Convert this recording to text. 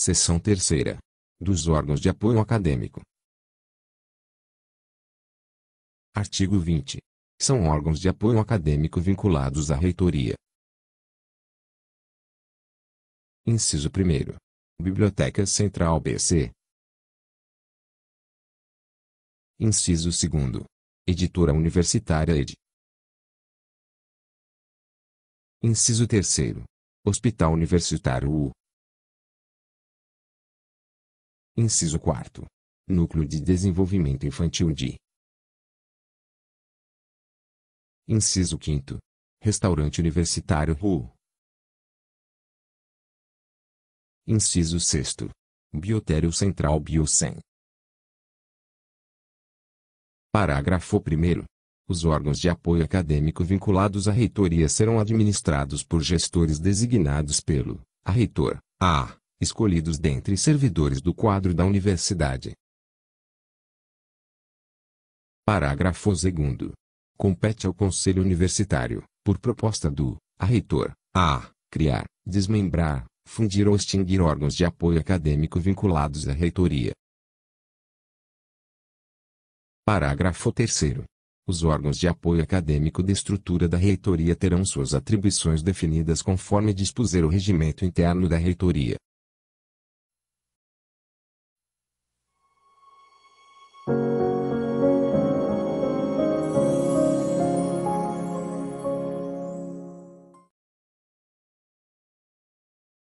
Seção terceira. Dos órgãos de apoio acadêmico. Artigo 20. São órgãos de apoio acadêmico vinculados à reitoria. Inciso 1. Biblioteca Central BC. Inciso 2. Editora Universitária ED. Inciso 3. Hospital Universitário U. Inciso 4. Núcleo de Desenvolvimento Infantil de. Inciso 5. Restaurante Universitário RU. Inciso 6. Biotério Central Biocen. Parágrafo 1. Os órgãos de apoio acadêmico vinculados à reitoria serão administrados por gestores designados pelo a reitor, a escolhidos dentre servidores do quadro da Universidade. Parágrafo 2. Compete ao Conselho Universitário, por proposta do a reitor, a criar, desmembrar, fundir ou extinguir órgãos de apoio acadêmico vinculados à reitoria. Parágrafo 3. Os órgãos de apoio acadêmico da estrutura da reitoria terão suas atribuições definidas conforme dispuser o regimento interno da reitoria.